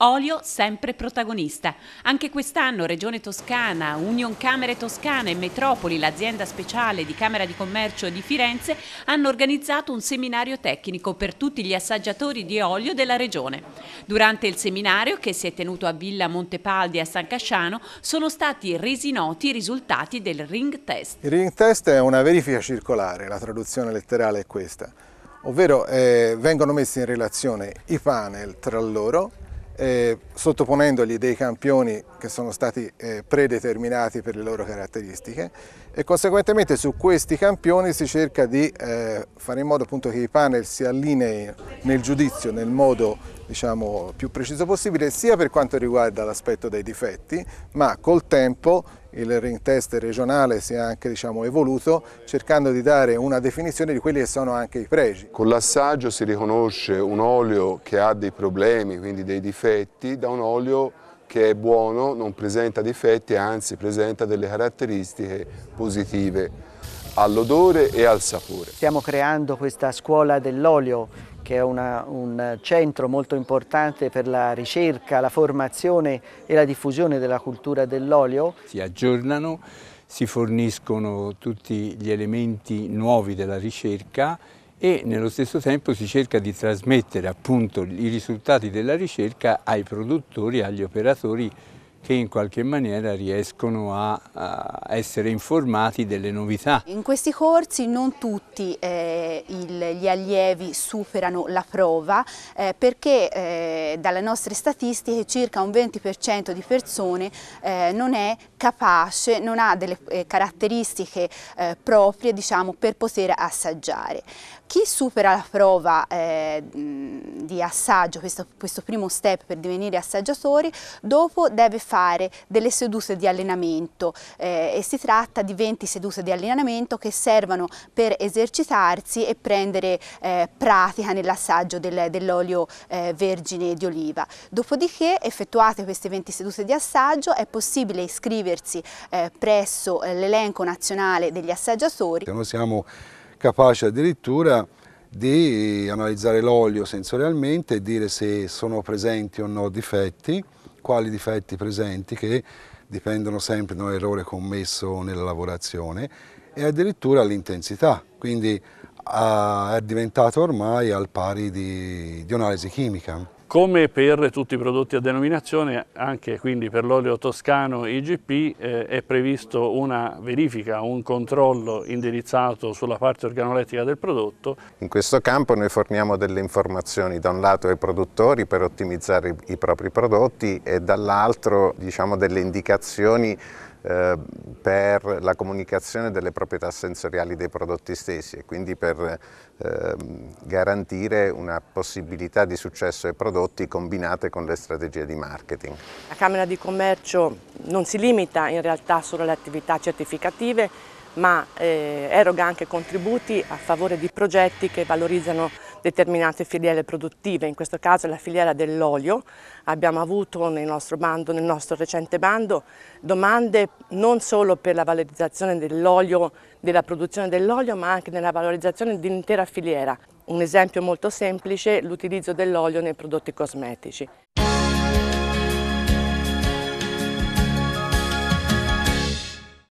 Olio sempre protagonista. Anche quest'anno Regione Toscana, Union Camere Toscana e Metropoli, l'azienda speciale di Camera di Commercio di Firenze, hanno organizzato un seminario tecnico per tutti gli assaggiatori di olio della Regione. Durante il seminario, che si è tenuto a Villa Montepaldi a San Casciano, sono stati resi noti i risultati del ring test. Il ring test è una verifica circolare, la traduzione letterale è questa, ovvero eh, vengono messi in relazione i panel tra loro eh, sottoponendogli dei campioni che sono stati eh, predeterminati per le loro caratteristiche e conseguentemente su questi campioni si cerca di eh, fare in modo appunto, che i panel si allineino nel giudizio nel modo diciamo, più preciso possibile sia per quanto riguarda l'aspetto dei difetti ma col tempo il ring test regionale si è anche diciamo, evoluto cercando di dare una definizione di quelli che sono anche i pregi. Con l'assaggio si riconosce un olio che ha dei problemi, quindi dei difetti, da un olio che è buono, non presenta difetti, anzi presenta delle caratteristiche positive all'odore e al sapore. Stiamo creando questa scuola dell'olio che è una, un centro molto importante per la ricerca, la formazione e la diffusione della cultura dell'olio. Si aggiornano, si forniscono tutti gli elementi nuovi della ricerca e nello stesso tempo si cerca di trasmettere appunto i risultati della ricerca ai produttori, agli operatori che in qualche maniera riescono a, a, essere informati delle novità. In questi corsi non tutti eh, il, gli allievi superano la prova eh, perché eh, dalle nostre statistiche circa un 20% di persone eh, non è capace, non ha delle eh, caratteristiche eh, proprie diciamo, per poter assaggiare. Chi supera la prova di assaggio, questo, questo primo step per divenire assaggiatori, dopo deve fare fare delle sedute di allenamento eh, e si tratta di 20 sedute di allenamento che servono per esercitarsi e prendere eh, pratica nell'assaggio dell'olio eh, vergine di oliva. Dopodiché effettuate queste 20 sedute di assaggio è possibile iscriversi eh, presso eh, l'elenco nazionale degli assaggiatori. Noi siamo capaci addirittura di analizzare l'olio sensorialmente e dire se sono presenti o no difetti quali difetti presenti che dipendono sempre da un errore commesso nella lavorazione e addirittura l'intensità, quindi ah, è diventato ormai al pari di, di un'analisi chimica. Come per tutti i prodotti a denominazione, anche quindi per l'olio toscano IGP eh, è previsto una verifica, un controllo indirizzato sulla parte organolettica del prodotto. In questo campo noi forniamo delle informazioni da un lato ai produttori per ottimizzare i propri prodotti e dall'altro diciamo, delle indicazioni Ehm, per la comunicazione delle proprietà sensoriali dei prodotti stessi e quindi per eh, garantire una possibilità di successo ai prodotti combinate con le strategie di marketing. La Camera di Commercio non si limita in realtà solo alle attività certificative ma eh, eroga anche contributi a favore di progetti che valorizzano determinate filiere produttive, in questo caso la filiera dell'olio. Abbiamo avuto nel nostro, bando, nel nostro recente bando domande non solo per la valorizzazione dell'olio, della produzione dell'olio, ma anche nella valorizzazione dell'intera filiera. Un esempio molto semplice, l'utilizzo dell'olio nei prodotti cosmetici.